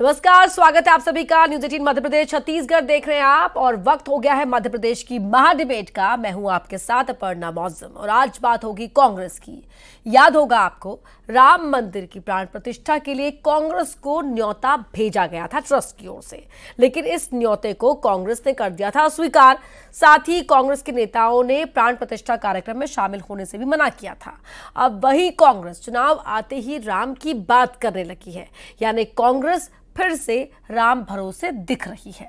नमस्कार स्वागत है आप सभी का न्यूज एटीन मध्य प्रदेश छत्तीसगढ़ देख रहे हैं आप और वक्त हो गया है मध्य प्रदेश की महाडिबेट का मैं हूं आपके साथ अपर्णा मौजम और आज बात होगी कांग्रेस की याद होगा आपको राम मंदिर की प्राण प्रतिष्ठा के लिए कांग्रेस को न्योता भेजा गया था ट्रस्ट की ओर से लेकिन इस न्योते को कांग्रेस ने कर दिया था अस्वीकार साथ ही कांग्रेस के नेताओं ने प्राण प्रतिष्ठा कार्यक्रम में शामिल होने से भी मना किया था अब वही कांग्रेस चुनाव आते ही राम की बात करने लगी है यानी कांग्रेस फिर से राम भरोसे दिख रही है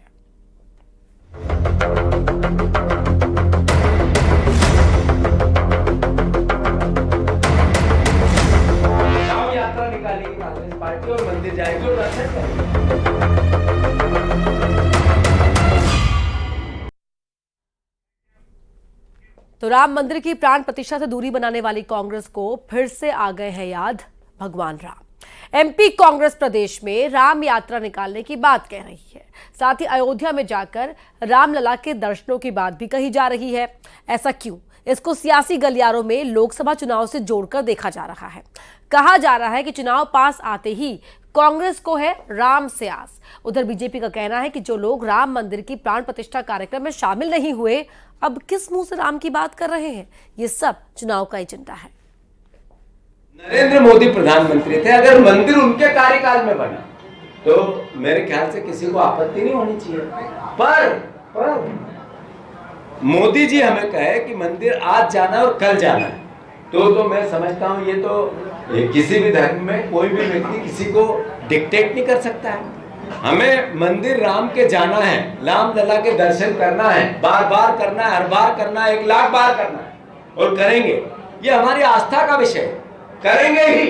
पार्टी और मंदिर जाएगी तो राम मंदिर की प्राण प्रतिष्ठा से दूरी बनाने वाली कांग्रेस को फिर से आ गए हैं याद भगवान राम एमपी कांग्रेस प्रदेश में राम यात्रा निकालने की बात कह रही है साथ ही अयोध्या में जाकर रामलला के दर्शनों की बात भी कही जा रही है ऐसा क्यों इसको सियासी गलियारों में लोकसभा चुनाव से जोड़कर देखा जा रहा है कहा जा रहा है कि चुनाव पास आते ही कांग्रेस को है राम से आस उधर बीजेपी का कहना है कि जो लोग राम मंदिर की प्राण प्रतिष्ठा कार्यक्रम में शामिल नहीं हुए अब किस मुंह से राम की बात कर रहे हैं ये सब चुनाव का एजेंडा है नरेंद्र मोदी प्रधानमंत्री थे अगर मंदिर उनके कार्यकाल में बना तो मेरे ख्याल से किसी को आपत्ति नहीं होनी चाहिए पर, पर मोदी जी हमें कहे कि मंदिर आज जाना है और कल जाना है तो तो मैं समझता हूँ ये तो ये किसी भी धर्म में कोई भी व्यक्ति किसी को डिक्टेट नहीं कर सकता है हमें मंदिर राम के जाना है राम लला के दर्शन करना है बार बार करना है हर बार करना है एक लाख बार करना है और करेंगे ये हमारी आस्था का विषय है करेंगे ही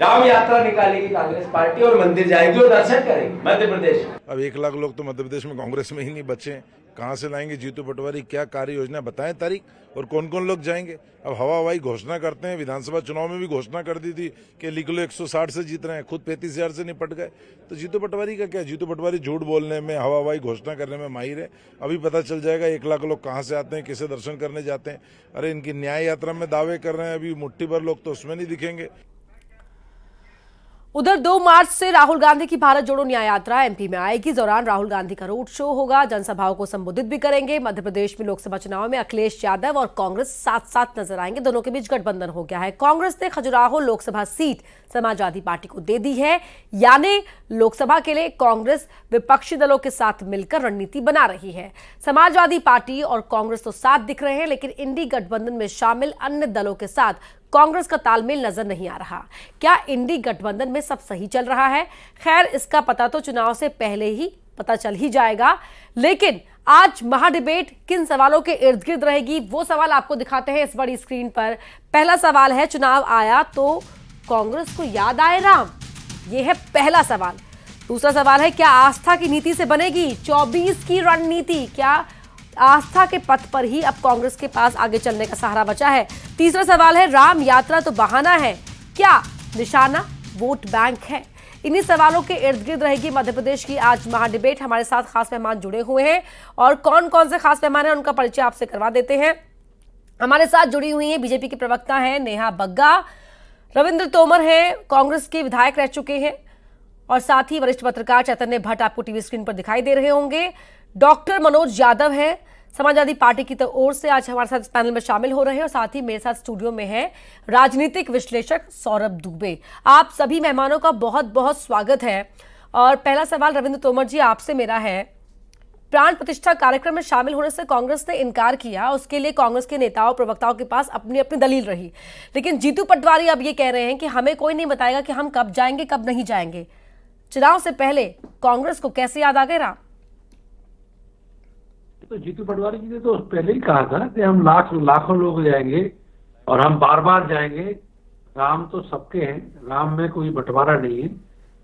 राम यात्रा निकालेगी कांग्रेस पार्टी और मंदिर जाएगी और दर्शन करेंगे मध्य प्रदेश अब एक लाख लोग तो मध्य प्रदेश में कांग्रेस में ही नहीं बचे कहाँ से लाएंगे जीतू पटवारी क्या कार्य योजना बताएं तारीख और कौन कौन लोग जाएंगे अब हवा हवाई घोषणा करते हैं विधानसभा चुनाव में भी घोषणा कर दी थी कि लिख लो एक से जीत रहे हैं खुद पैंतीस हजार से निपट गए तो जीतू पटवारी का क्या जीतू पटवारी झूठ बोलने में हवा हवाई घोषणा करने में माहिर है अभी पता चल जाएगा एक लाख लोग कहाँ से आते हैं किसे दर्शन करने जाते हैं अरे इनकी न्याय यात्रा में दावे कर रहे हैं अभी मुठ्ठी भर लोग तो उसमें नहीं दिखेंगे उधर 2 मार्च से राहुल गांधी की भारत जोड़ो न्याय यात्रा एमपी में आएगी इस दौरान राहुल गांधी का रोड शो होगा जनसभाओं को संबोधित भी करेंगे मध्य प्रदेश में लोकसभा चुनाव में अखिलेश यादव और कांग्रेस साथ साथ नजर आएंगे दोनों के बीच गठबंधन हो गया है कांग्रेस ने खजुराहो लोकसभा सीट समाजवादी पार्टी को दे दी है यानी लोकसभा के लिए कांग्रेस विपक्षी दलों के साथ मिलकर रणनीति बना रही है समाजवादी पार्टी और कांग्रेस तो साथ दिख रहे हैं लेकिन इंडी गठबंधन में शामिल अन्य दलों के साथ कांग्रेस का तालमेल नजर नहीं आ रहा क्या इंडी गठबंधन में सब सही चल रहा है खैर इसका पता तो चुनाव से पहले ही पता चल ही जाएगा लेकिन आज महाडिबेट किन सवालों के इर्द गिर्द रहेगी वो सवाल आपको दिखाते हैं इस बड़ी स्क्रीन पर पहला सवाल है चुनाव आया तो कांग्रेस को याद आए राम ये है पहला सवाल दूसरा सवाल है क्या आस्था की नीति से बनेगी 24 की रणनीति क्या आस्था के पथ पर ही अब कांग्रेस के पास आगे चलने का सहारा बचा है तीसरा सवाल है राम यात्रा तो बहाना है क्या निशाना वोट बैंक है इन्हीं सवालों के इर्द गिर्द रहेगी मध्य प्रदेश की आज महाडिबेट हमारे साथ खास मेहमान जुड़े हुए हैं और कौन कौन से खास मेहमान हैं उनका परिचय आपसे करवा देते हैं हमारे साथ जुड़ी हुई है बीजेपी के प्रवक्ता हैं नेहा बग्गा रविंद्र तोमर हैं कांग्रेस के विधायक रह चुके हैं और साथ ही वरिष्ठ पत्रकार चैतन्य भट्ट आपको टीवी स्क्रीन पर दिखाई दे रहे होंगे डॉक्टर मनोज यादव है समाजवादी पार्टी की ओर से आज हमारे साथ इस पैनल में शामिल हो रहे हैं और साथ ही मेरे साथ स्टूडियो में है राजनीतिक विश्लेषक सौरभ दुबे आप सभी मेहमानों का बहुत बहुत स्वागत है और पहला सवाल रविंद्र तोमर जी आपसे मेरा है प्राण प्रतिष्ठा कार्यक्रम में शामिल होने से कांग्रेस ने इनकार किया उसके लिए कांग्रेस के नेताओं प्रवक्ताओं के पास अपनी अपनी दलील रही लेकिन जीतू पटवारी अब ये कह रहे हैं कि हमें कोई नहीं बताएगा कि हम कब जाएंगे कब नहीं जाएंगे चुनाव से पहले कांग्रेस को कैसे याद आ गए राम तो जीतू पटवारी जी ने तो पहले ही कहा था कि हम लाख लाखों लोग जाएंगे और हम बार बार जाएंगे राम तो सबके हैं राम में कोई बंटवारा नहीं है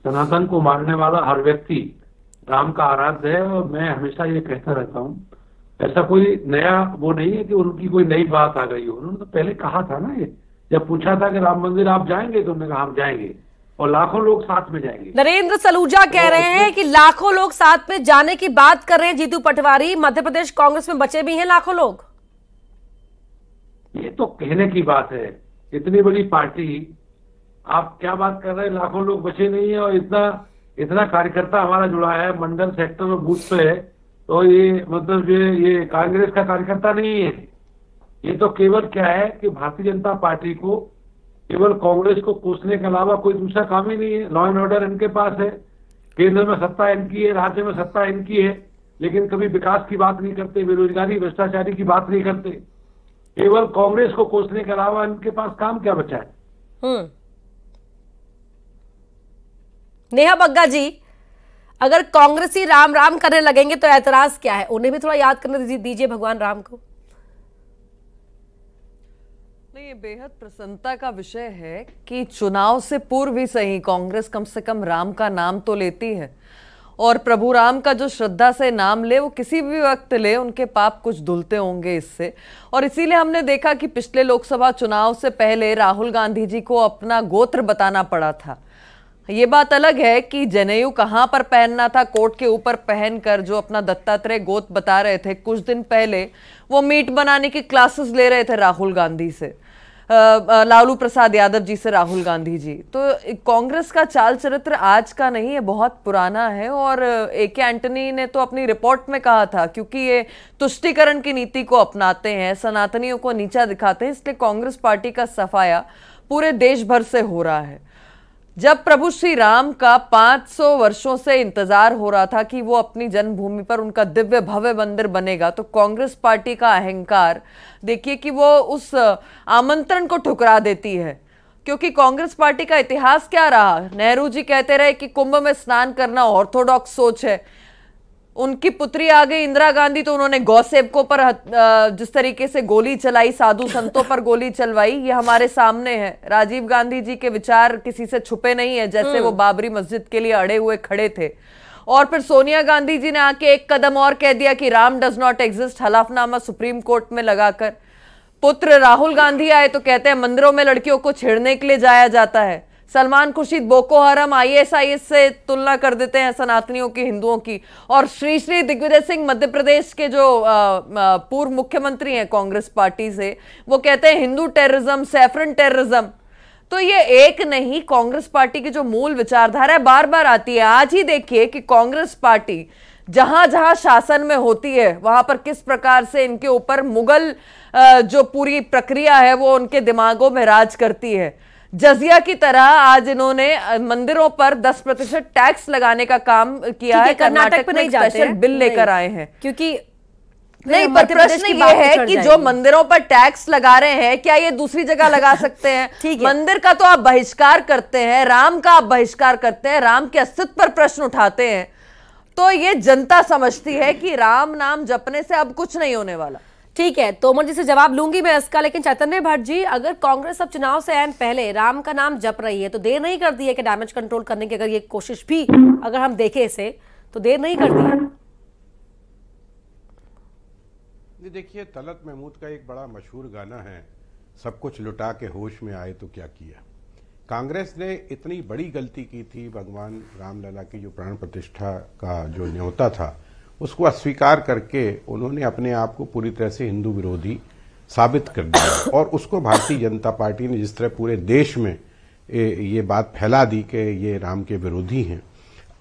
सनातन को मारने वाला हर व्यक्ति राम का आराध्य है और मैं हमेशा ये कहता रहता हूँ ऐसा कोई नया वो नहीं है कि उनकी कोई नई बात आ गई हो उन्होंने तो पहले कहा था ना ये जब पूछा था कि राम मंदिर आप जाएंगे तो उन्होंने कहा हम जाएंगे और लाखों लोग साथ में जाएंगे नरेंद्र सलूजा कह रहे हैं कि लाखों लोग साथ में जाने की बात कर रहे हैं जीतू पटवारी मध्य प्रदेश कांग्रेस में बचे भी हैं लाखों लोग ये तो कहने की बात है इतनी बड़ी पार्टी आप क्या बात कर रहे हैं लाखों लोग बचे नहीं है और इतना इतना कार्यकर्ता हमारा जुड़ा है मंडल सेक्टर और बूथ पे है तो ये मतलब ये ये कांग्रेस का कार्यकर्ता नहीं है ये तो केवल क्या है कि भारतीय जनता पार्टी को केवल कांग्रेस को कोसने के अलावा कोई दूसरा काम ही नहीं है लॉ एंड ऑर्डर इनके पास है केंद्र में सत्ता इनकी है राज्य में सत्ता इनकी है लेकिन कभी विकास की बात नहीं करते बेरोजगारी भ्रष्टाचारी की बात नहीं करते केवल कांग्रेस को कोसने के अलावा इनके पास काम क्या बचा है हम्म। नेहा बग्गा जी अगर कांग्रेसी राम राम करने लगेंगे तो ऐतराज क्या है उन्हें भी थोड़ा याद करने दीजिए भगवान राम को ये बेहद प्रसन्नता का विषय है कि चुनाव से पूर्व ही सही कांग्रेस कम से कम राम का नाम तो लेती है और प्रभु राम का जो श्रद्धा से नाम ले वो किसी भी वक्त ले उनके पाप कुछ धुलते होंगे इससे और इसीलिए हमने देखा कि पिछले लोकसभा चुनाव से पहले राहुल गांधी जी को अपना गोत्र बताना पड़ा था ये बात अलग है कि जनेयू कहाँ पर पहनना था कोट के ऊपर पहनकर जो अपना दत्तात्रेय गोत बता रहे थे कुछ दिन पहले वो मीट बनाने की क्लासेस ले रहे थे राहुल गांधी से लालू प्रसाद यादव जी से राहुल गांधी जी तो कांग्रेस का चाल चरित्र आज का नहीं है बहुत पुराना है और ए के एंटनी ने तो अपनी रिपोर्ट में कहा था क्योंकि ये तुष्टिकरण की नीति को अपनाते हैं सनातनियों को नीचा दिखाते हैं इसलिए कांग्रेस पार्टी का सफाया पूरे देश भर से हो रहा है जब प्रभु श्री राम का 500 वर्षों से इंतजार हो रहा था कि वो अपनी जन्मभूमि पर उनका दिव्य भव्य मंदिर बनेगा तो कांग्रेस पार्टी का अहंकार देखिए कि वो उस आमंत्रण को ठुकरा देती है क्योंकि कांग्रेस पार्टी का इतिहास क्या रहा नेहरू जी कहते रहे कि कुंभ में स्नान करना ऑर्थोडॉक्स सोच है उनकी पुत्री आ गई इंदिरा गांधी तो उन्होंने गौसेवकों पर जिस तरीके से गोली चलाई साधु संतों पर गोली चलवाई ये हमारे सामने है राजीव गांधी जी के विचार किसी से छुपे नहीं है जैसे वो हम्म। बाबरी मस्जिद के लिए अड़े हुए खड़े थे और फिर सोनिया गांधी जी ने आके एक कदम और कह दिया कि राम डज नॉट एग्जिस्ट हलाफनामा सुप्रीम कोर्ट में लगाकर पुत्र राहुल गांधी आए तो कहते हैं मंदिरों में लड़कियों को छेड़ने के लिए जाया जाता है सलमान खुर्शीद बोको हरम एस से तुलना कर देते हैं सनातनियों की हिंदुओं की और श्री श्री दिग्विजय सिंह मध्य प्रदेश के जो पूर्व मुख्यमंत्री हैं कांग्रेस पार्टी से वो कहते हैं हिंदू टेररिज्म सैफरन टेररिज्म तो ये एक नहीं कांग्रेस पार्टी की जो मूल विचारधारा बार बार आती है आज ही देखिए कि कांग्रेस पार्टी जहां जहां शासन में होती है वहां पर किस प्रकार से इनके ऊपर मुगल जो पूरी प्रक्रिया है वो उनके दिमागों में राज करती है जजिया की तरह आज इन्होंने मंदिरों पर 10 प्रतिशत टैक्स लगाने का काम किया है कर्नाटक में नहीं हैं। बिल लेकर आए हैं क्योंकि नहीं पर प्रश्न ये है तो कि जो मंदिरों पर टैक्स लगा रहे हैं क्या ये दूसरी जगह लगा सकते हैं ठीक है मंदिर का तो आप बहिष्कार करते हैं राम का आप बहिष्कार करते हैं राम के अस्तित्व पर प्रश्न उठाते हैं तो ये जनता समझती है कि राम नाम जपने से अब कुछ नहीं होने वाला ठीक है तोमर जी से जवाब लूंगी मैं इसका लेकिन चैतन्य भट्ट जी अगर कांग्रेस अब चुनाव से एन पहले राम का नाम जप रही है तो देर नहीं कर दी है कि डैमेज कंट्रोल करने की अगर ये कोशिश भी अगर हम देखें इसे तो देर नहीं कर दी है देखिए तलत महमूद का एक बड़ा मशहूर गाना है सब कुछ लुटा के होश में आए तो क्या किया कांग्रेस ने इतनी बड़ी गलती की थी भगवान रामलला की जो प्राण प्रतिष्ठा का जो न्योता था उसको अस्वीकार करके उन्होंने अपने आप को पूरी तरह से हिंदू विरोधी साबित कर दिया और उसको भारतीय जनता पार्टी ने जिस तरह पूरे देश में ये बात फैला दी कि ये राम के विरोधी हैं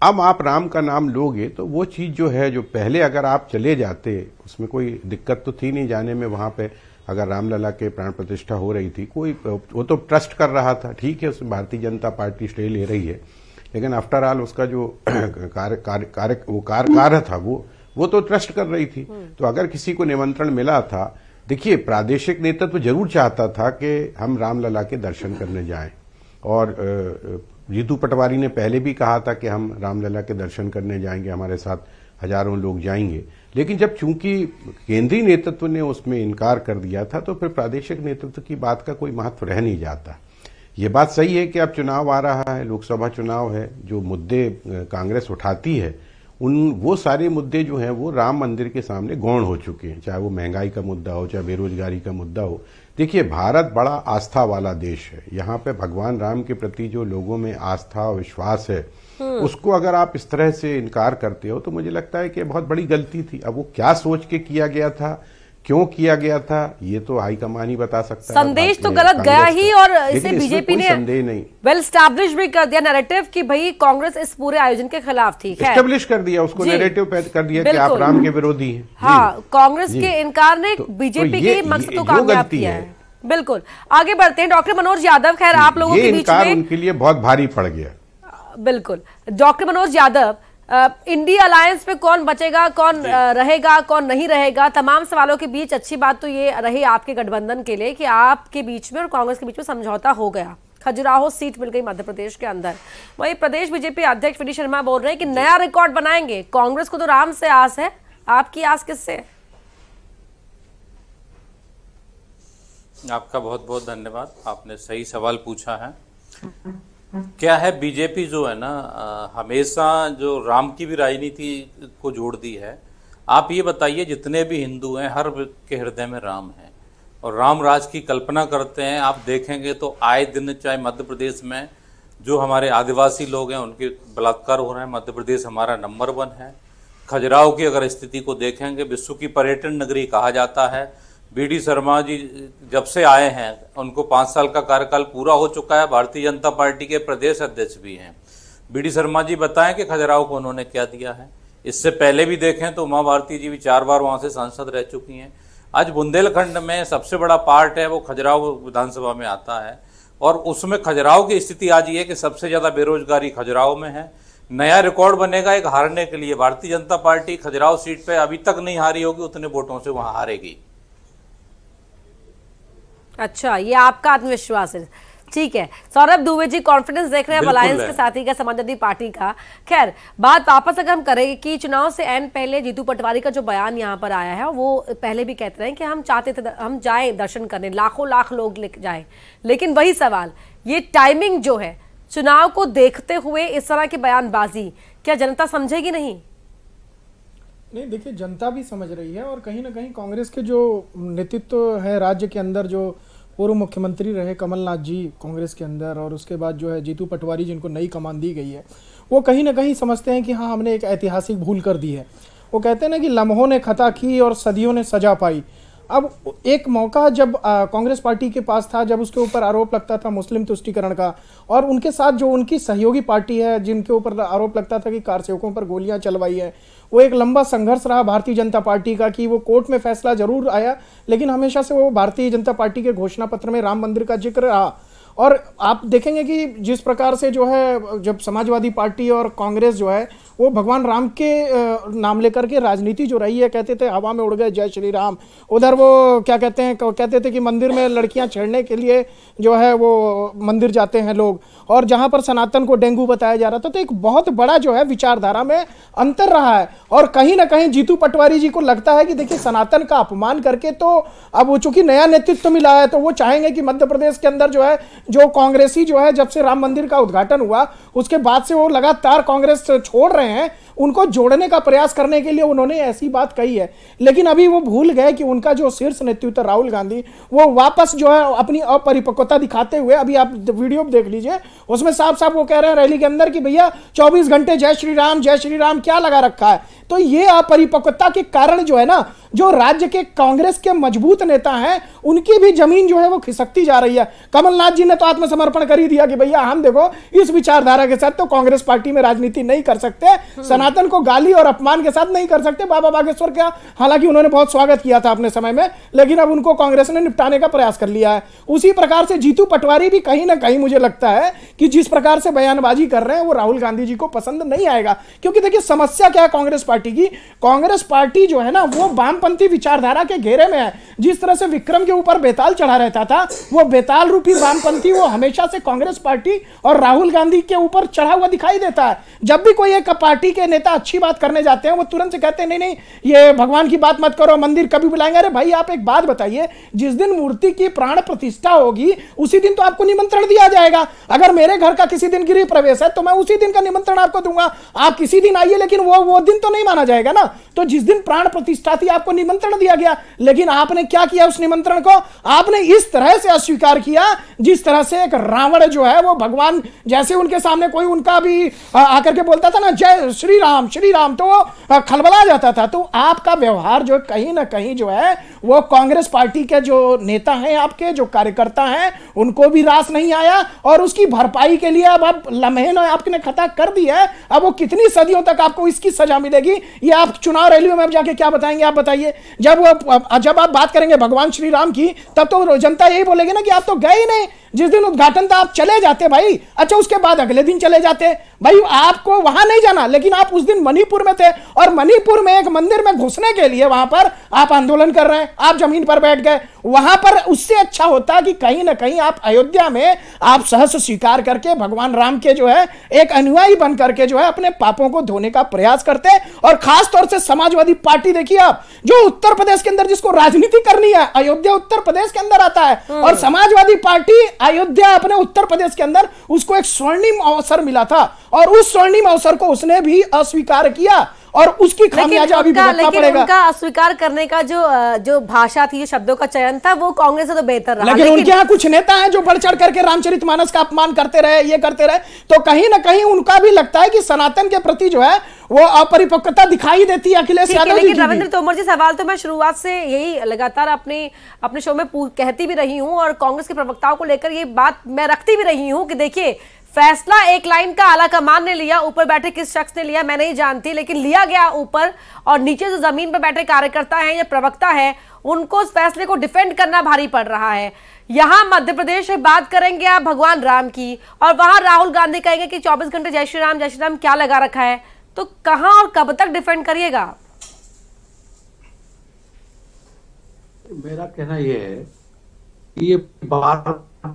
अब आप राम का नाम लोगे तो वो चीज़ जो है जो पहले अगर आप चले जाते उसमें कोई दिक्कत तो थी नहीं जाने में वहां पे अगर रामलला के प्राण प्रतिष्ठा हो रही थी कोई वो तो ट्रस्ट कर रहा था ठीक है उसमें भारतीय जनता पार्टी श्रेय ले रही है लेकिन आफ्टर ऑल उसका जो कार्य कार्य कार्य कार्यकार था वो वो तो ट्रस्ट कर रही थी हम्म। तो अगर किसी को निमंत्रण मिला था देखिए प्रादेशिक नेतृत्व तो जरूर चाहता था कि हम रामलला के दर्शन करने जाएं और जीतू पटवारी ने पहले भी कहा था कि हम रामलला के दर्शन करने जाएंगे हमारे साथ हजारों लोग जाएंगे लेकिन जब चूंकि केंद्रीय नेतृत्व ने उसमें इनकार कर दिया था तो फिर प्रादेशिक नेतृत्व की बात का कोई महत्व रह नहीं जाता ये बात सही है कि अब चुनाव आ रहा है लोकसभा चुनाव है जो मुद्दे कांग्रेस उठाती है उन वो सारे मुद्दे जो हैं वो राम मंदिर के सामने गौण हो चुके हैं चाहे वो महंगाई का मुद्दा हो चाहे बेरोजगारी का मुद्दा हो देखिए भारत बड़ा आस्था वाला देश है यहाँ पे भगवान राम के प्रति जो लोगों में आस्था और विश्वास है हम्म। उसको अगर आप इस तरह से इनकार करते हो तो मुझे लगता है कि बहुत बड़ी गलती थी अब वो क्या सोच के किया गया था क्यों किया गया था ये तो हाईकमान ही बता सकता संदेश तो गलत गया ही और इसे बीजेपी ने संदेह नहीं वेल स्टैब्लिश भी कर दिया नैरेटिव कि भाई कांग्रेस इस पूरे आयोजन के खिलाफ थी स्टैब्लिश कर दिया उसको नैरेटिव कर दिया कि आप राम के विरोधी हैं हाँ कांग्रेस के इनकार ने तो, तो बीजेपी के मकसद को तो कामयाब किया है बिल्कुल आगे बढ़ते हैं डॉक्टर मनोज यादव खैर आप लोगों के बीच में उनके लिए बहुत भारी पड़ गया बिल्कुल doctor Manoj Yadav India alliance पे कौन बचेगा कौन रहेगा कौन नहीं रहेगा तमाम सवालों के बीच अच्छी बात तो ये रही आपके गठबंधन के लिए कि आपके बीच में और कांग्रेस के बीच में समझौता हो गया खजुराहो सीट मिल गई मध्य प्रदेश के अंदर वही प्रदेश बीजेपी अध्यक्ष विनय शर्मा बोल रहे हैं कि नया रिकॉर्ड बनाएंगे कांग्रेस को तो राम से आस है आपकी आस किससे आपका बहुत बहुत धन्यवाद आपने सही सवाल पूछा है क्या है बीजेपी जो है ना हमेशा जो राम की भी राजनीति को जोड़ दी है आप ये बताइए जितने भी हिंदू हैं हर के हृदय में राम है और राम राज की कल्पना करते हैं आप देखेंगे तो आए दिन चाहे मध्य प्रदेश में जो हमारे आदिवासी लोग हैं उनके बलात्कार हो रहे हैं मध्य प्रदेश हमारा नंबर वन है खजुराहो की अगर स्थिति को देखेंगे विश्व की पर्यटन नगरी कहा जाता है बी डी शर्मा जी जब से आए हैं उनको पाँच साल का कार्यकाल पूरा हो चुका है भारतीय जनता पार्टी के प्रदेश अध्यक्ष भी हैं बी डी शर्मा जी बताएं कि खजुराहो को उन्होंने क्या दिया है इससे पहले भी देखें तो उमा भारती जी भी चार बार वहाँ से सांसद रह चुकी हैं आज बुंदेलखंड में सबसे बड़ा पार्ट है वो खजुराहो विधानसभा में आता है और उसमें खजुराहो की स्थिति आज ये है कि सबसे ज़्यादा बेरोजगारी खजुराहो में है नया रिकॉर्ड बनेगा एक हारने के लिए भारतीय जनता पार्टी खजुराहो सीट पे अभी तक नहीं हारी होगी उतने वोटों से वहाँ हारेगी अच्छा ये आपका आत्मविश्वास है ठीक है सौरभ दुबे जी कॉन्फिडेंस देख रहे हैं अलायंस के साथी का समाजवादी पार्टी का खैर बात वापस अगर हम करेंगे कि चुनाव से एंड पहले जीतू पटवारी का जो बयान यहाँ पर आया है वो पहले भी कहते रहे कि हम चाहते थे हम जाए दर्शन करने लाखों लाख लोग ले जाए लेकिन वही सवाल ये टाइमिंग जो है चुनाव को देखते हुए इस तरह की बयानबाजी क्या जनता समझेगी नहीं नहीं देखिए जनता भी समझ रही है और कहीं ना कहीं कांग्रेस के जो नेतृत्व है राज्य के अंदर जो पूर्व मुख्यमंत्री रहे कमलनाथ जी कांग्रेस के अंदर और उसके बाद जो है जीतू पटवारी जिनको नई कमान दी गई है वो कहीं ना कहीं समझते हैं कि हाँ हमने एक ऐतिहासिक भूल कर दी है वो कहते हैं ना कि लम्हों ने खता की और सदियों ने सजा पाई अब एक मौका जब कांग्रेस पार्टी के पास था जब उसके ऊपर आरोप लगता था मुस्लिम तुष्टिकरण का और उनके साथ जो उनकी सहयोगी पार्टी है जिनके ऊपर आरोप लगता था कि कार सेवकों पर गोलियां चलवाई है वो एक लंबा संघर्ष रहा भारतीय जनता पार्टी का कि वो कोर्ट में फैसला जरूर आया लेकिन हमेशा से वो भारतीय जनता पार्टी के घोषणा पत्र में राम मंदिर का जिक्र रहा और आप देखेंगे कि जिस प्रकार से जो है जब समाजवादी पार्टी और कांग्रेस जो है वो भगवान राम के नाम लेकर के राजनीति जो रही है कहते थे हवा में उड़ गए जय श्री राम उधर वो क्या कहते हैं कहते थे कि मंदिर में लड़कियां छेड़ने के लिए जो है वो मंदिर जाते हैं लोग और जहाँ पर सनातन को डेंगू बताया जा रहा था तो एक बहुत बड़ा जो है विचारधारा में अंतर रहा है और कहीं ना कहीं जीतू पटवारी जी को लगता है कि देखिए सनातन का अपमान करके तो अब वो चूंकि नया नेतृत्व मिला है तो वो चाहेंगे कि मध्य प्रदेश के अंदर जो है जो कांग्रेसी जो है जब से राम मंदिर का उद्घाटन हुआ उसके बाद से वो लगातार कांग्रेस छोड़ रहे हैं उनको जोड़ने का प्रयास करने के लिए उन्होंने ऐसी बात कही है लेकिन अभी वो भूल गए कि उनका जो शीर्ष नेतृत्व राहुल गांधी वो वापस जो है अपनी अपरिपक्वता दिखाते हुए अभी आप वीडियो देख लीजिए उसमें साफ साफ वो कह रहे हैं रैली के अंदर कि भैया चौबीस घंटे जय श्री राम जय श्री राम क्या लगा रखा है तो ये अपरिपक्वता के कारण जो है ना जो राज्य के कांग्रेस के मजबूत नेता हैं उनकी भी जमीन जो है वो खिसकती जा रही है कमलनाथ जी ने तो आत्मसमर्पण कर ही दिया कि भैया हम देखो इस विचारधारा के साथ तो कांग्रेस पार्टी में राजनीति नहीं कर सकते हम्म। सना सनातन को गाली और अपमान के साथ नहीं कर सकते बाबा बागेश्वर का हालांकि उन्होंने बहुत स्वागत किया था अपने समय में लेकिन अब उनको कांग्रेस ने निपटाने का प्रयास कर लिया है उसी प्रकार से जीतू पटवारी भी कहीं ना कहीं मुझे लगता है कि जिस प्रकार से बयानबाजी कर रहे हैं वो राहुल गांधी जी को पसंद नहीं आएगा क्योंकि देखिए समस्या क्या है कांग्रेस पार्टी की कांग्रेस पार्टी जो है ना वो वामपंथी विचारधारा के घेरे में है जिस तरह से विक्रम के ऊपर बेताल चढ़ा रहता था वो बेताल रूपी वामपंथी वो हमेशा से कांग्रेस पार्टी और राहुल गांधी के ऊपर चढ़ा हुआ दिखाई देता है जब भी कोई एक पार्टी के नेता अच्छी बात करने जाते हैं वो तुरंत से कहते हैं नहीं नहीं ये भगवान की बात मत करो मंदिर कभी बुलाएंगे अरे भाई आप एक बात बताइए जिस दिन मूर्ति की प्राण प्रतिष्ठा होगी उसी दिन तो आपको निमंत्रण दिया जाएगा अगर मेरे घर का किसी दिन गृह प्रवेश है तो मैं उसी दिन का निमंत्रण आपको दूंगा आप किसी दिन आइए लेकिन वो वो दिन तो नहीं माना जाएगा ना तो जिस दिन प्राण प्रतिष्ठा थी आपको निमंत्रण दिया गया लेकिन आपने क्या किया उस निमंत्रण को आपने इस तरह से अस्वीकार किया जिस तरह से एक रावण जो है वो भगवान जैसे उनके सामने कोई उनका भी आकर के बोलता था ना जय श्री राम श्री राम तो खलबला जाता था तो आपका व्यवहार जो कहीं ना कहीं जो है वो कांग्रेस पार्टी के जो नेता हैं आपके जो कार्यकर्ता हैं उनको भी रास नहीं आया और उसकी भरपाई के लिए अब आप लम्हे ने आपने खता कर दी है अब वो कितनी सदियों तक आपको इसकी सजा मिलेगी ये आप चुनाव रैलियों में जाके क्या बताएंगे आप बताइए जब वो जब आप बात करेंगे भगवान श्री राम की तब तो जनता यही बोलेगी ना कि आप तो गए ही नहीं जिस दिन उद्घाटन था आप चले जाते भाई अच्छा उसके बाद अगले दिन चले जाते भाई आपको वहां नहीं जाना लेकिन आप उस दिन मणिपुर में थे और मणिपुर में एक मंदिर में घुसने के लिए वहां पर आप आंदोलन कर रहे हैं आप जमीन पर बैठ गए वहां पर उससे अच्छा होता कि कहीं ना कहीं आप अयोध्या में आप सहस स्वीकार करके भगवान राम के जो है एक अनुयायी बन करके जो है अपने पापों को धोने का प्रयास करते और खास तौर से समाजवादी पार्टी देखिए आप जो उत्तर प्रदेश के अंदर जिसको राजनीति करनी है अयोध्या उत्तर प्रदेश के अंदर आता है हाँ। और समाजवादी पार्टी अयोध्या अपने उत्तर प्रदेश के अंदर उसको एक स्वर्णिम अवसर मिला था और उस स्वर्णिम अवसर को उसने भी अस्वीकार किया और उसकी खामियाजा अभी भुगतना पड़ेगा उनका अस्वीकार करने का जो जो भाषा थी शब्दों का चयन था वो कांग्रेस से तो बेहतर रहा लेकिन, उनके यहाँ कुछ नेता हैं जो बढ़ चढ़ करके रामचरितमानस का अपमान करते रहे ये करते रहे तो कहीं ना कहीं उनका भी लगता है कि सनातन के प्रति जो है वो अपरिपक्वता दिखाई देती है अखिलेश यादव लेकिन रविंद्र तोमर जी सवाल तो मैं शुरुआत से यही लगातार अपने अपने शो में कहती भी रही हूँ और कांग्रेस के प्रवक्ताओं को लेकर ये बात मैं रखती भी रही हूँ कि देखिए फैसला एक लाइन का आला कमान ने लिया ऊपर बैठे किस शख्स ने लिया मैं नहीं जानती लेकिन लिया गया ऊपर और नीचे जो जमीन पर बैठे कार्यकर्ता हैं या प्रवक्ता हैं उनको उस फैसले को डिफेंड करना भारी पड़ रहा है यहाँ मध्य प्रदेश में बात करेंगे आप भगवान राम की और वहां राहुल गांधी कहेंगे कि चौबीस घंटे जय श्री राम जय श्री राम क्या लगा रखा है तो कहाँ और कब तक डिफेंड करिएगा मेरा कहना यह है कि ये बार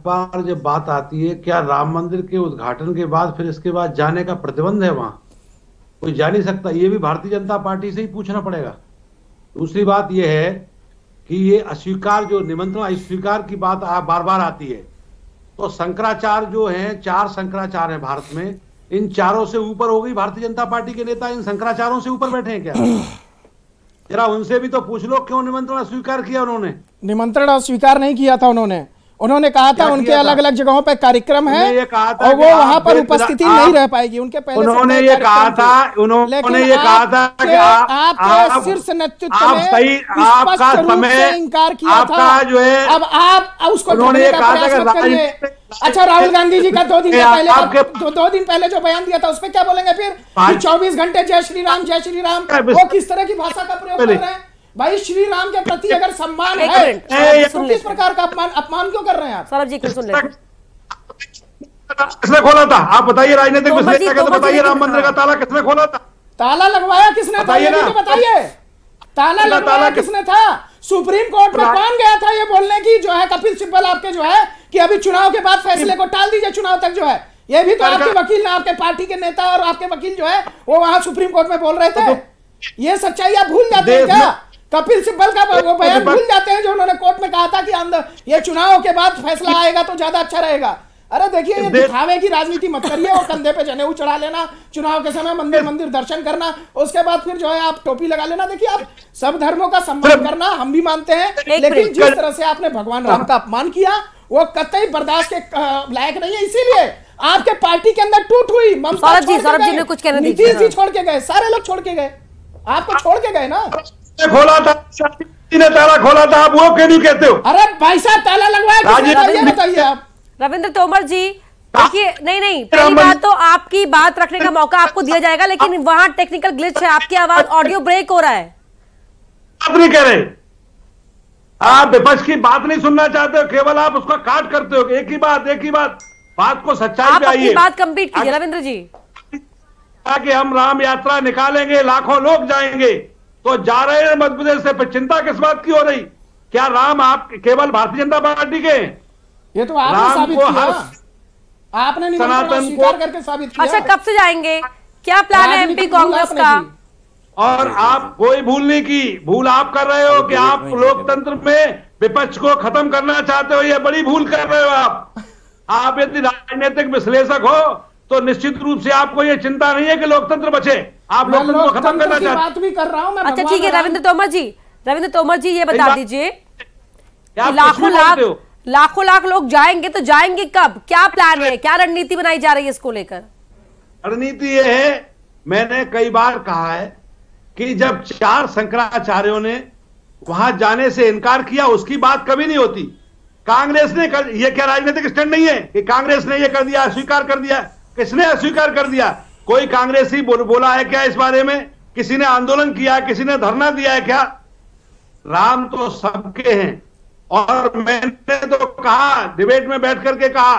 बार जब बात आती है क्या राम मंदिर के उद्घाटन के बाद फिर इसके बाद जाने का प्रतिबंध है वहां कोई जा नहीं सकता ये भी भारतीय जनता पार्टी से ही पूछना पड़ेगा दूसरी बात यह है कि ये अस्वीकार जो निमंत्रण अस्वीकार की बात आ, बार बार आती है तो शंकराचार्य जो है चार शंकराचार्य है भारत में इन चारों से ऊपर हो गई भारतीय जनता पार्टी के नेता इन शंकराचार्यों से ऊपर बैठे हैं क्या जरा उनसे भी तो पूछ लो क्यों निमंत्रण अस्वीकार किया उन्होंने निमंत्रण अस्वीकार नहीं किया था उन्होंने उन्होंने कहा था उनके अलग अलग जगहों पर कार्यक्रम है ये कहा था और वो वहां पर उपस्थिति नहीं रह पाएगी उनके पहले उन्होंने ये कहा था उन्होंने ये कहा था कि आपके शीर्ष नेतृत्व सही आपका समय इनकार किया था जो है अब आप उसको उन्होंने ये कहा था कि अच्छा राहुल गांधी जी का दो दिन पहले आपके दो, दो दिन पहले जो बयान दिया था उस पर क्या बोलेंगे फिर चौबीस घंटे जय श्री राम जय श्री राम वो किस तरह की भाषा का प्रयोग कर रहे हैं भाई श्री राम के प्रति अगर सम्मान है तो किस प्रकार का अपमान अपमान क्यों कर रहे हैं आप सौरभ जी सुन ले किसने खोला था आप बताइए राजनीतिक विश्लेषक तो बताइए राम मंदिर का ताला किसने खोला था ताला लगवाया किसने था ये तो बताइए ताला लगवाया किसने था सुप्रीम कोर्ट में कौन गया था ये बोलने की जो है कपिल सिब्बल आपके जो है कि अभी चुनाव के बाद फैसले को टाल दीजिए चुनाव तक जो है ये भी तो आपके वकील ना आपके पार्टी के नेता और आपके वकील जो है वो वहां सुप्रीम कोर्ट में बोल रहे थे तो- ये सच्चाई आप भूल जाते हैं क्या कपिल तो सिब्बल का वो बयान भूल जाते हैं जो उन्होंने कोर्ट में कहा था कि अंदर ये चुनाव के बाद फैसला आएगा तो ज्यादा अच्छा रहेगा अरे देखिए ये दिखावे की राजनीति मत करिए और कंधे पे जनेऊ चढ़ा लेना चुनाव के समय मंदिर मंदिर दर्शन करना उसके बाद फिर जो है आप टोपी लगा लेना देखिए आप सब धर्मों का सम्मान करना हम भी मानते हैं लेकिन जिस तरह से आपने भगवान राम का अपमान किया वो कतई बर्दाश्त के लायक नहीं है इसीलिए आपके पार्टी के अंदर टूट हुई ममता जी ने कुछ कहना नीतीश जी छोड़ के गए सारे लोग छोड़ के गए आपको छोड़ के गए ना खोला था ने ताला खोला था आप वो क्यों नहीं कहते हो अरे भाई साहब ताला लगवाया ये बताइए आप रविंद्र तोमर जी देखिए नहीं नहीं पहली बात तो आपकी बात रखने का मौका आपको दिया जाएगा लेकिन वहाँ टेक्निकल ग्लिच है आपकी आवाज ऑडियो ब्रेक हो रहा है आप नहीं कह रहे आप विपक्ष की बात नहीं सुनना चाहते हो केवल आप उसका काट करते हो एक ही बात एक ही बात बात को सच्चाई आप अपनी बात कंप्लीट कीजिए रविंद्र जी ताकि हम राम यात्रा निकालेंगे लाखों लोग जाएंगे तो जा रहे हैं मध्यप्रदेश से पर चिंता किस बात की हो रही क्या राम आप केवल भारतीय जनता पार्टी के ये तो आपने साबित किया आपने सनातन को करके साबित किया अच्छा कब से जाएंगे क्या प्लान है एमपी कांग्रेस का और आप कोई भूल नहीं की भूल आप कर रहे हो कि आप लोकतंत्र में विपक्ष को खत्म करना चाहते हो ये बड़ी भूल कर रहे हो आप आप यदि राजनीतिक विश्लेषक हो तो निश्चित रूप से आपको यह चिंता नहीं है कि लोकतंत्र बचे आप लोकतंत्र को खत्म करना चाहते बात भी कर रहा हूं मैं अच्छा ठीक है रविंद्र तोमर जी रविंद्र तोमर जी ये बता दीजिए लाखों लाख लाखों लाख लोग जाएंगे तो जाएंगे कब क्या प्लान है क्या रणनीति बनाई जा रही है इसको लेकर रणनीति ये है मैंने कई बार कहा है कि जब चार शंकराचार्यों ने वहां जाने से इनकार किया उसकी बात कभी नहीं होती कांग्रेस ने कर, ये क्या राजनीतिक स्टैंड नहीं है कि कांग्रेस ने ये कर दिया स्वीकार कर दिया किसने अस्वीकार कर दिया कोई कांग्रेसी बो, बोला है क्या इस बारे में किसी ने आंदोलन किया किसी ने धरना दिया है क्या राम तो सबके हैं और मैंने तो कहा डिबेट में बैठ करके कहा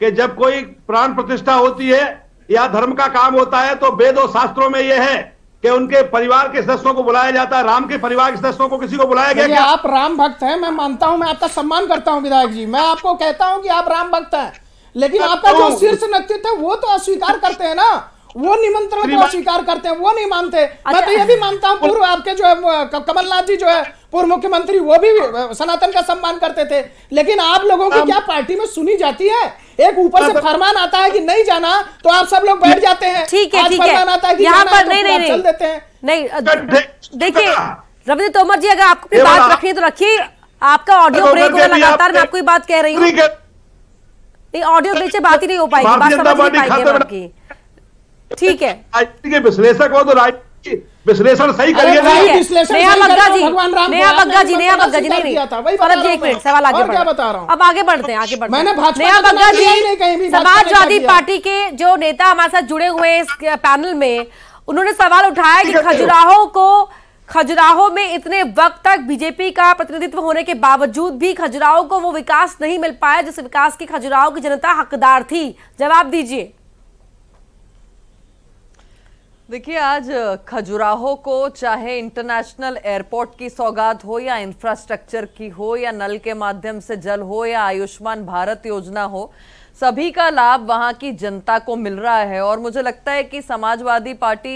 कि जब कोई प्राण प्रतिष्ठा होती है या धर्म का काम होता है तो वेद और शास्त्रों में यह है कि उनके परिवार के सदस्यों को बुलाया जाता है राम के परिवार के सदस्यों को किसी को बुलाया गया क्या? आप राम भक्त हैं मैं मानता हूं मैं आपका सम्मान करता हूं विधायक जी मैं आपको कहता हूं कि आप राम भक्त हैं लेकिन आपका जो शीर्ष नेतृत्व है वो तो अस्वीकार करते हैं ना वो निमंत्रण को अस्वीकार करते हैं वो नहीं मानते मैं अच्छा। तो ये भी मानता हूँ पूर्व आपके जो है कमलनाथ जी जो है पूर्व मुख्यमंत्री वो भी सनातन का सम्मान करते थे लेकिन आप लोगों की क्या पार्टी में सुनी जाती है एक ऊपर से फरमान आता है कि नहीं जाना तो आप सब लोग बैठ जाते हैं ठीक है ठीक है यहाँ पर तो नहीं नहीं चल देते हैं नहीं देखिए रविंद्र तोमर जी अगर आपको बात रखनी है तो रखिए आपका ऑडियो ब्रेक लगातार मैं आपको बात कह रही हूँ नहीं ऑडियो ब्रिज से बात ही नहीं हो पाएगी बात समझ नहीं पाएंगे आपकी ठीक है राजनीति विश्लेषक हो तो राजनीति विश्लेषण सही करिए ना नया बग्गा जी नया बग्गा जी नया बग्गा जी नहीं नहीं एक मिनट सवाल आगे बढ़ बता रहा हूँ अब आगे बढ़ते हैं आगे बढ़ते मैंने नया तो बग्गा जी समाजवादी पार्टी के जो नेता हमारे साथ जुड़े हुए इस पैनल में उन्होंने सवाल उठाया कि खजुराहो को खजुराहो में इतने वक्त तक बीजेपी का प्रतिनिधित्व होने के बावजूद भी खजुराहो को वो विकास नहीं मिल पाया जिस विकास की खजुराहो की जनता हकदार थी जवाब दीजिए देखिए आज खजुराहो को चाहे इंटरनेशनल एयरपोर्ट की सौगात हो या इंफ्रास्ट्रक्चर की हो या नल के माध्यम से जल हो या आयुष्मान भारत योजना हो सभी का लाभ वहां की जनता को मिल रहा है और मुझे लगता है कि समाजवादी पार्टी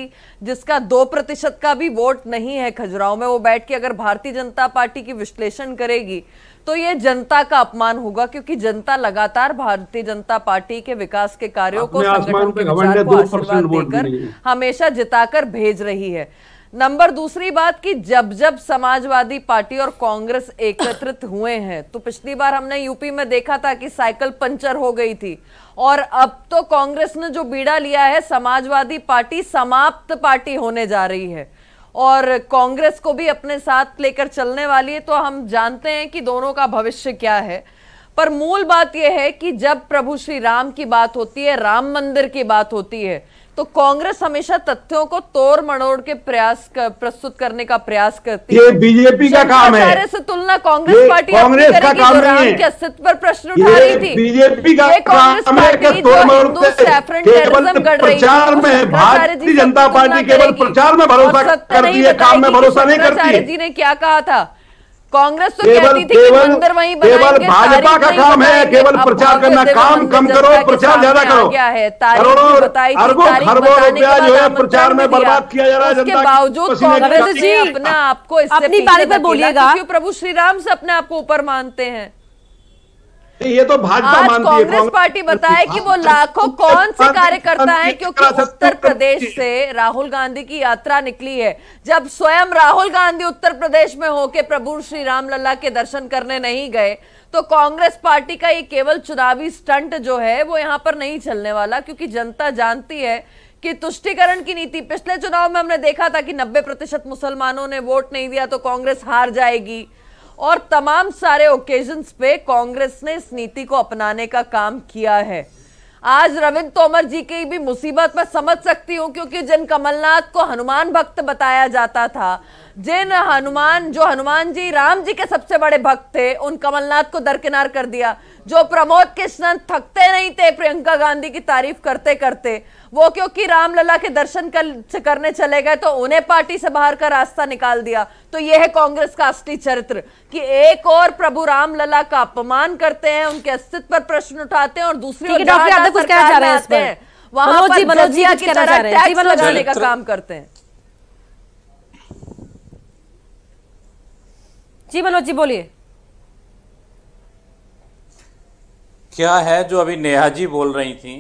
जिसका दो प्रतिशत का भी वोट नहीं है खजुराहो में वो बैठ के अगर भारतीय जनता पार्टी की विश्लेषण करेगी तो ये जनता का अपमान होगा क्योंकि जनता लगातार भारतीय जनता पार्टी के विकास के कार्यों को संगठन के विचार को आशीर्वाद देकर हमेशा जिताकर भेज रही है नंबर दूसरी बात कि जब जब समाजवादी पार्टी और कांग्रेस एकत्रित हुए हैं तो पिछली बार हमने यूपी में देखा था कि साइकिल पंचर हो गई थी और अब तो कांग्रेस ने जो बीड़ा लिया है समाजवादी पार्टी समाप्त पार्टी होने जा रही है और कांग्रेस को भी अपने साथ लेकर चलने वाली है तो हम जानते हैं कि दोनों का भविष्य क्या है पर मूल बात यह है कि जब प्रभु श्री राम की बात होती है राम मंदिर की बात होती है तो कांग्रेस हमेशा तथ्यों को तोड़ मड़ोड़ के प्रयास कर, प्रस्तुत करने का प्रयास करती ये बीजेपी का काम है से तुलना कांग्रेस पार्टी कांग्रेस का काम तो नहीं के अस्तित्व पर प्रश्न उठा रही थी बीजेपी का काम है जो हिंदू सैफरन टेररिज्म गढ़ रही है भारतीय जनता पार्टी केवल प्रचार में भरोसा करती है काम में भरोसा नहीं करती जी ने क्या कहा था कांग्रेस तो कहती थी केवल, कि मंदिर वहीं केवल भाजपा का काम है केवल प्रचार करना काम कम करो प्रचार ज्यादा करो क्या है प्रचार में बर्बाद किया जा रहा है उसके बावजूद कांग्रेस जी अपना आपको अपनी बारे बोलिएगा प्रभु श्री राम से अपने आप को ऊपर मानते हैं ये तो भाजपा मानती है कांग्रेस पार्टी बताए कि वो लाखों कौन से कार्यकर्ता हैं क्योंकि उत्तर प्रदेश से राहुल गांधी की यात्रा निकली है जब स्वयं राहुल गांधी उत्तर प्रदेश में होके प्रभु श्री राम लला के दर्शन करने नहीं गए तो कांग्रेस पार्टी का ये केवल चुनावी स्टंट जो है वो यहाँ पर नहीं चलने वाला क्योंकि जनता जानती है कि तुष्टिकरण की नीति पिछले चुनाव में हमने देखा था कि नब्बे मुसलमानों ने वोट नहीं दिया तो कांग्रेस हार जाएगी और तमाम सारे ओकेजन्स पे कांग्रेस ने इस नीति को अपनाने का काम किया है आज रविंद्र तोमर जी की भी मुसीबत मैं समझ सकती हूँ क्योंकि जिन कमलनाथ को हनुमान भक्त बताया जाता था जिन हनुमान जो हनुमान जी राम जी के सबसे बड़े भक्त थे उन कमलनाथ को दरकिनार कर दिया जो प्रमोद कृष्णन थकते नहीं थे प्रियंका गांधी की तारीफ करते करते वो क्योंकि रामलला के दर्शन कर, करने चले गए तो उन्हें पार्टी से बाहर का रास्ता निकाल दिया तो यह है कांग्रेस का असली चरित्र कि एक और प्रभु रामलला का अपमान करते हैं उनके अस्तित्व पर प्रश्न उठाते हैं और दूसरी वहां पर लगाने का काम करते हैं जी मनोज जी बोलिए क्या है जो अभी नेहा जी बोल रही थी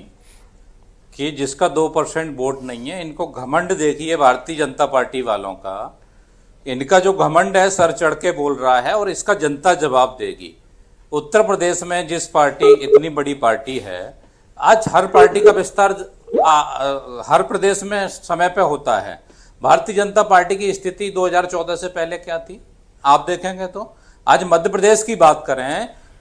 कि जिसका दो परसेंट वोट नहीं है इनको घमंड देखिए भारतीय जनता पार्टी वालों का इनका जो घमंड है सर चढ़ के बोल रहा है और इसका जनता जवाब देगी उत्तर प्रदेश में जिस पार्टी इतनी बड़ी पार्टी है आज हर पार्टी का विस्तार हर प्रदेश में समय पे होता है भारतीय जनता पार्टी की स्थिति 2014 से पहले क्या थी आप देखेंगे तो आज मध्य प्रदेश की बात करें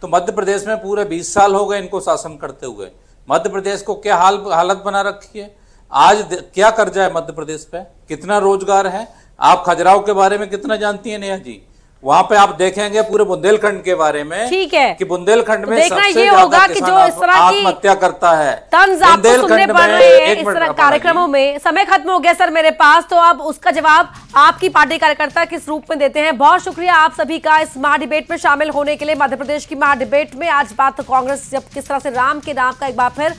तो मध्य प्रदेश में पूरे 20 साल हो गए इनको शासन करते हुए मध्य प्रदेश को क्या हाल हालत बना रखी है आज क्या कर्जा है मध्य प्रदेश पे कितना रोजगार है आप खजराव के बारे में कितना जानती हैं नेहा जी वहाँ पे आप देखेंगे पूरे बुंदेलखंड के बारे में ठीक है कि बुंदेलखंड में तो देखना सबसे ये होगा कि जो इस तरह की आत्महत्या करता है तंज आपको सुनने पड़ रहे हैं इस तरह कार्यक्रमों में समय खत्म हो गया सर मेरे पास तो अब उसका जवाब आपकी पार्टी कार्यकर्ता किस रूप में देते हैं बहुत शुक्रिया आप सभी का इस महाडिबेट में शामिल होने के लिए मध्य प्रदेश की महाडिबेट में आज बात तो कांग्रेस जब किस तरह से राम के नाम का एक बार फिर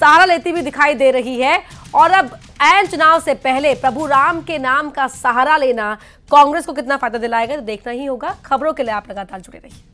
सहारा लेती हुई दिखाई दे रही है और अब एन चुनाव से पहले प्रभु राम के नाम का सहारा लेना कांग्रेस को कितना फायदा दिलाएगा तो देखना ही होगा खबरों के लिए आप लगातार जुड़े रहिए